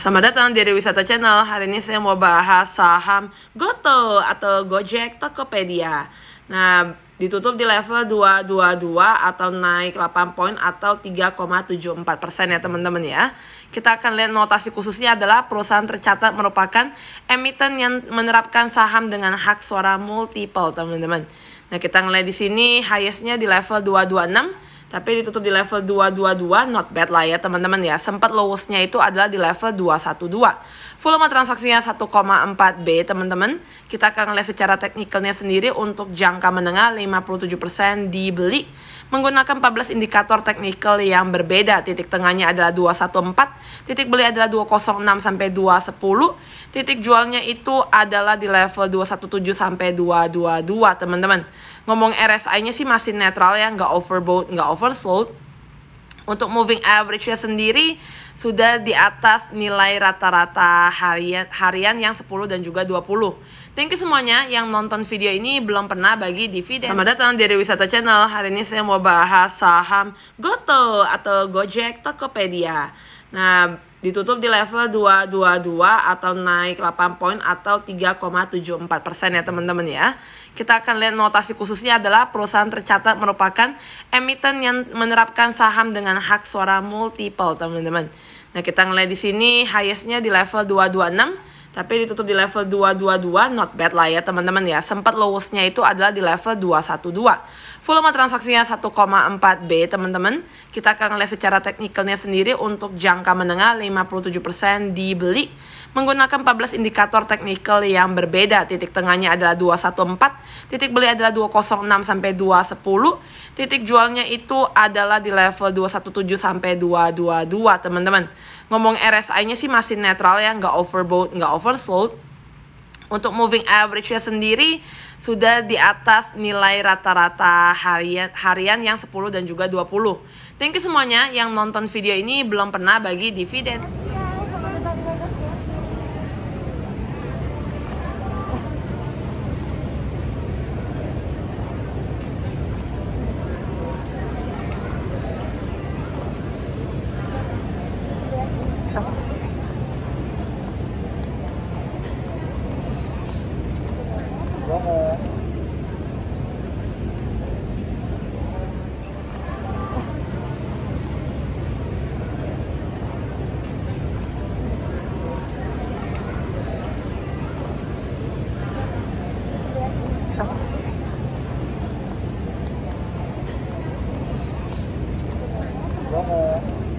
Selamat datang di Wisata Channel. Hari ini saya mau bahas saham Goto atau Gojek Tokopedia. Nah, ditutup di level 222 atau naik 8 poin atau 3,74 persen ya teman-teman ya. Kita akan lihat notasi khususnya adalah perusahaan tercatat merupakan emiten yang menerapkan saham dengan hak suara multiple teman-teman. Nah, kita ngelihat di sini highestnya di level 226 tapi ditutup di level 222 not bad lah ya teman-teman ya sempat lowestnya itu adalah di level 212 volume transaksinya 1,4 B teman-teman kita akan lihat secara teknikalnya sendiri untuk jangka menengah 57% dibeli menggunakan 14 indikator teknikal yang berbeda titik tengahnya adalah 214 titik beli adalah 206 sampai 210 titik jualnya itu adalah di level 217 sampai 222 teman-teman ngomong RSI-nya sih masih netral ya, nggak overbought, nggak oversold. Untuk moving average-nya sendiri sudah di atas nilai rata-rata harian harian yang 10 dan juga 20. Thank you semuanya yang nonton video ini belum pernah bagi dividen. Selamat datang di Wisata Channel. Hari ini saya mau bahas saham Goto atau Gojek Tokopedia. Nah, ditutup di level 222 atau naik 8 poin atau 3,74 persen ya teman-teman ya. Kita akan lihat notasi khususnya adalah perusahaan tercatat merupakan emiten yang menerapkan saham dengan hak suara multiple teman-teman. Nah kita ngelihat di sini highestnya di level 226 tapi ditutup di level 222 not bad lah ya teman-teman ya sempat lowestnya itu adalah di level 212 volume transaksinya 1,4 B teman-teman kita akan lihat secara teknikalnya sendiri untuk jangka menengah 57% dibeli menggunakan 14 indikator teknikal yang berbeda. Titik tengahnya adalah 214, titik beli adalah 206 sampai 210, titik jualnya itu adalah di level 217 sampai 222, teman-teman. Ngomong RSI-nya sih masih netral ya, nggak overbought, nggak oversold. Untuk moving average-nya sendiri sudah di atas nilai rata-rata harian harian yang 10 dan juga 20. Thank you semuanya yang nonton video ini belum pernah bagi dividen. có ngô vâng có ngô